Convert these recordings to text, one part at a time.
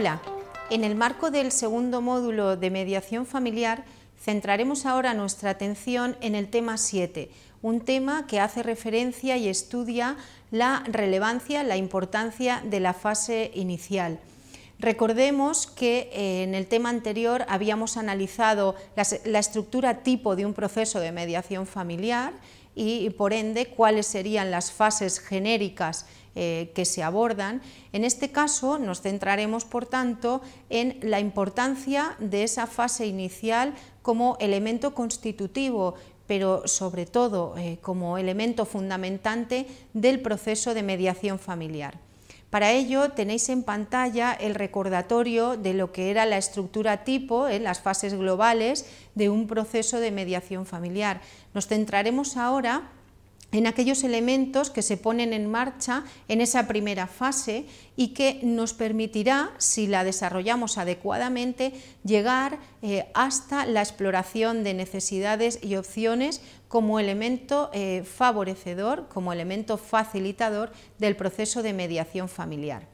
Hola, en el marco del segundo módulo de mediación familiar centraremos ahora nuestra atención en el tema 7, un tema que hace referencia y estudia la relevancia, la importancia de la fase inicial. Recordemos que eh, en el tema anterior habíamos analizado la estructura tipo de un proceso de mediación familiar, y, por ende cuáles serían las fases genéricas eh, que se abordan. En este caso nos centraremos, por tanto, en la importancia de esa fase inicial como elemento constitutivo, pero sobre todo eh, como elemento fundamentante del proceso de mediación familiar. Para ello tenéis en pantalla el recordatorio de lo que era la estructura tipo, en las fases globales de un proceso de mediación familiar. Nos centraremos ahora en aquellos elementos que se ponen en marcha en esa primera fase y que nos permitirá, si la desarrollamos adecuadamente, llegar eh, hasta la exploración de necesidades y opciones como elemento eh, favorecedor, como elemento facilitador del proceso de mediación familiar.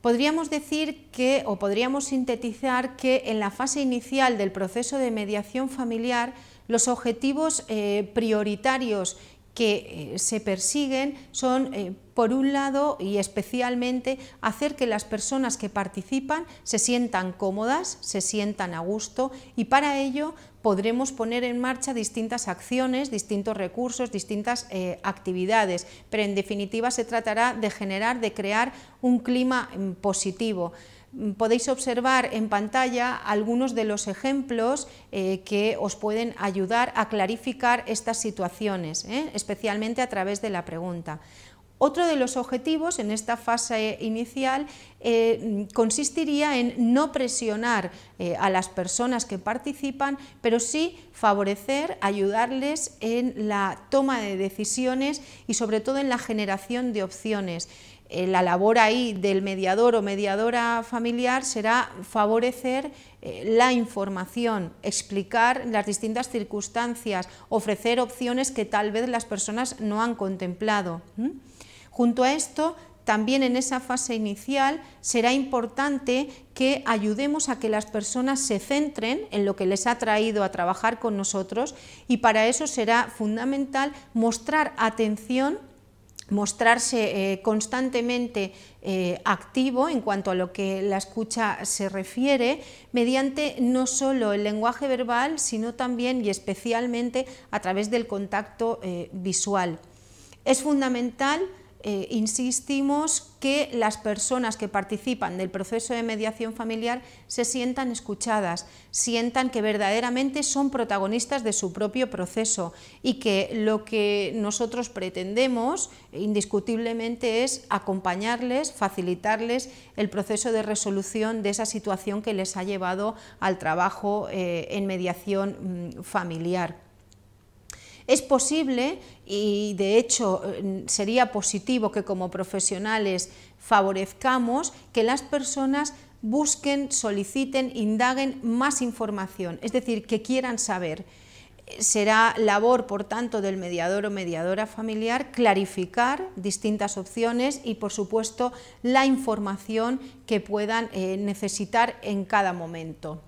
Podríamos decir que, o podríamos sintetizar que en la fase inicial del proceso de mediación familiar, los objetivos eh, prioritarios que eh, se persiguen son, eh, por un lado, y especialmente, hacer que las personas que participan se sientan cómodas, se sientan a gusto y para ello podremos poner en marcha distintas acciones, distintos recursos, distintas eh, actividades, pero en definitiva se tratará de generar, de crear un clima mm, positivo podéis observar en pantalla algunos de los ejemplos eh, que os pueden ayudar a clarificar estas situaciones, ¿eh? especialmente a través de la pregunta. Otro de los objetivos en esta fase inicial eh, consistiría en no presionar a las personas que participan, pero sí favorecer, ayudarles en la toma de decisiones y sobre todo en la generación de opciones. Eh, la labor ahí del mediador o mediadora familiar será favorecer eh, la información, explicar las distintas circunstancias, ofrecer opciones que tal vez las personas no han contemplado. Junto a esto, también en esa fase inicial será importante que ayudemos a que las personas se centren en lo que les ha traído a trabajar con nosotros y para eso será fundamental mostrar atención mostrarse eh, constantemente eh, activo en cuanto a lo que la escucha se refiere, mediante no solo el lenguaje verbal, sino también y especialmente a través del contacto eh, visual. Es fundamental eh, insistimos que las personas que participan del proceso de mediación familiar se sientan escuchadas, sientan que verdaderamente son protagonistas de su propio proceso y que lo que nosotros pretendemos indiscutiblemente es acompañarles, facilitarles el proceso de resolución de esa situación que les ha llevado al trabajo eh, en mediación mm, familiar. Es posible y de hecho eh, sería positivo que como profesionales favorezcamos que las personas busquen, soliciten, indaguen más información, es decir, que quieran saber. Será labor, por tanto, del mediador o mediadora familiar clarificar distintas opciones y, por supuesto, la información que puedan eh, necesitar en cada momento.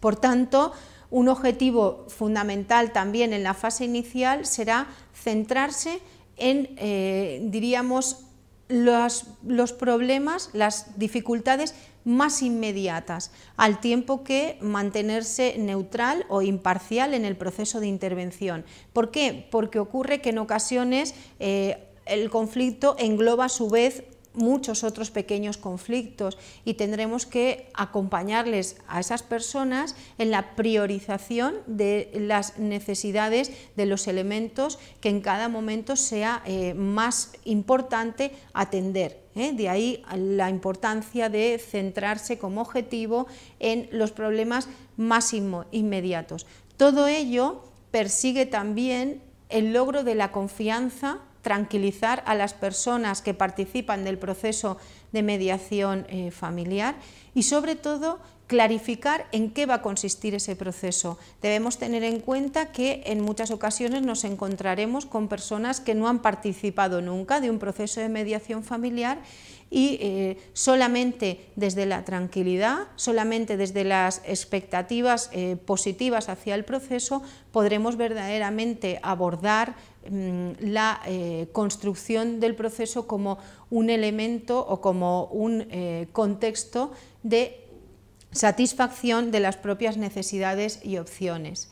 Por tanto, un objetivo fundamental también en la fase inicial será centrarse en, eh, diríamos, los, los problemas, las dificultades más inmediatas, al tiempo que mantenerse neutral o imparcial en el proceso de intervención. ¿Por qué? Porque ocurre que en ocasiones eh, el conflicto engloba a su vez muchos otros pequeños conflictos y tendremos que acompañarles a esas personas en la priorización de las necesidades de los elementos que en cada momento sea eh, más importante atender. ¿eh? De ahí la importancia de centrarse como objetivo en los problemas más inmediatos. Todo ello persigue también el logro de la confianza tranquilizar a las personas que participan del proceso de mediación eh, familiar y sobre todo clarificar en qué va a consistir ese proceso. Debemos tener en cuenta que en muchas ocasiones nos encontraremos con personas que no han participado nunca de un proceso de mediación familiar y eh, solamente desde la tranquilidad, solamente desde las expectativas eh, positivas hacia el proceso, podremos verdaderamente abordar mm, la eh, construcción del proceso como un elemento o como un contexto de satisfacción de las propias necesidades y opciones.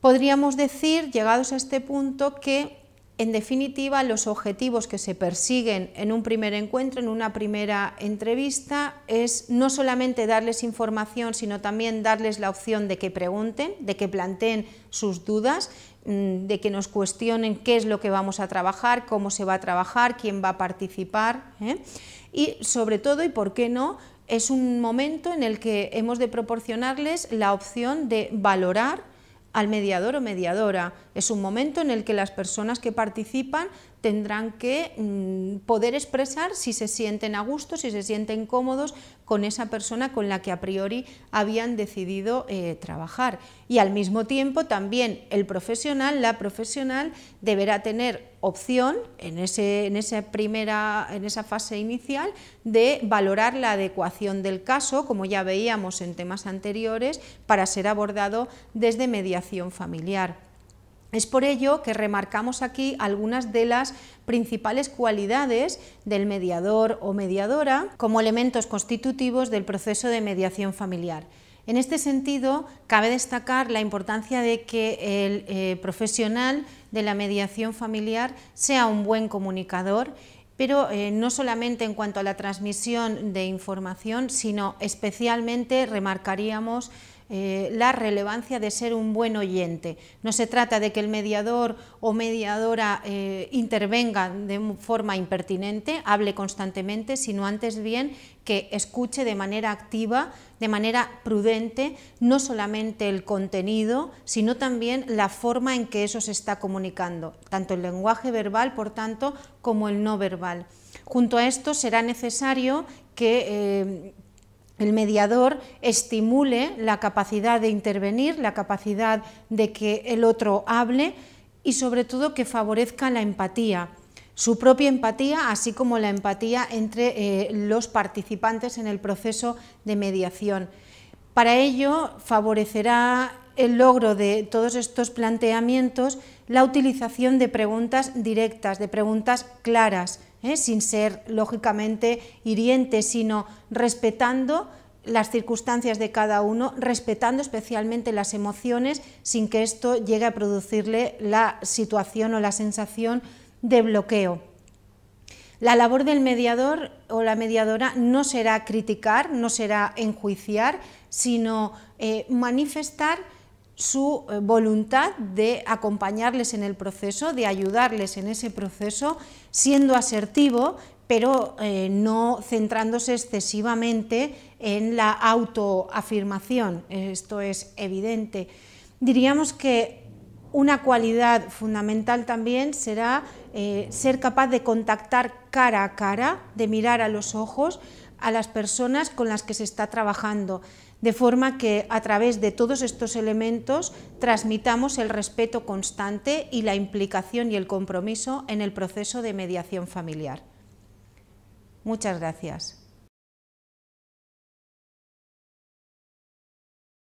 Podríamos decir, llegados a este punto, que en definitiva los objetivos que se persiguen en un primer encuentro, en una primera entrevista, es no solamente darles información, sino también darles la opción de que pregunten, de que planteen sus dudas, mm, de que nos cuestionen qué es lo que vamos a trabajar, cómo se va a trabajar, quién va a participar ¿eh? y sobre todo, y por qué no, es un momento en el que hemos de proporcionarles la opción de valorar al mediador o mediadora. Es un momento en el que las personas que participan tendrán que mm, poder expresar si se sienten a gusto, si se sienten cómodos con esa persona con la que a priori habían decidido eh, trabajar. Y al mismo tiempo también el profesional, la profesional, deberá tener opción en, en esa fase inicial de valorar la adecuación del caso, como ya veíamos en temas anteriores, para ser abordado desde mediación familiar. Es por ello que remarcamos aquí algunas de las principales cualidades del mediador o mediadora como elementos constitutivos del proceso de mediación familiar. En este sentido, cabe destacar la importancia de que el eh, profesional de la mediación familiar sea un buen comunicador pero eh, no solamente en cuanto a la transmisión de información, sino especialmente remarcaríamos eh, la relevancia de ser un buen oyente. No se trata de que el mediador o mediadora eh, intervenga de forma impertinente, hable constantemente, sino antes bien que escuche de manera activa, de manera prudente, no solamente el contenido, sino también la forma en que eso se está comunicando, tanto el lenguaje verbal, por tanto, como el no verbal. Junto a esto será necesario que eh, el mediador estimule la capacidad de intervenir, la capacidad de que el otro hable y sobre todo que favorezca la empatía, su propia empatía, así como la empatía entre eh, los participantes en el proceso de mediación. Para ello favorecerá el logro de todos estos planteamientos la utilización de preguntas directas, de preguntas claras, ¿eh? sin ser lógicamente hiriente, sino respetando las circunstancias de cada uno, respetando especialmente las emociones, sin que esto llegue a producirle la situación o la sensación de bloqueo. La labor del mediador o la mediadora no será criticar, no será enjuiciar, sino eh, manifestar su eh, voluntad de acompañarles en el proceso, de ayudarles en ese proceso, siendo asertivo, pero eh, no centrándose excesivamente en la autoafirmación. Esto es evidente. Diríamos que una cualidad fundamental también será eh, ser capaz de contactar cara a cara, de mirar a los ojos a las personas con las que se está trabajando de forma que a través de todos estos elementos transmitamos el respeto constante y la implicación y el compromiso en el proceso de mediación familiar. Muchas gracias.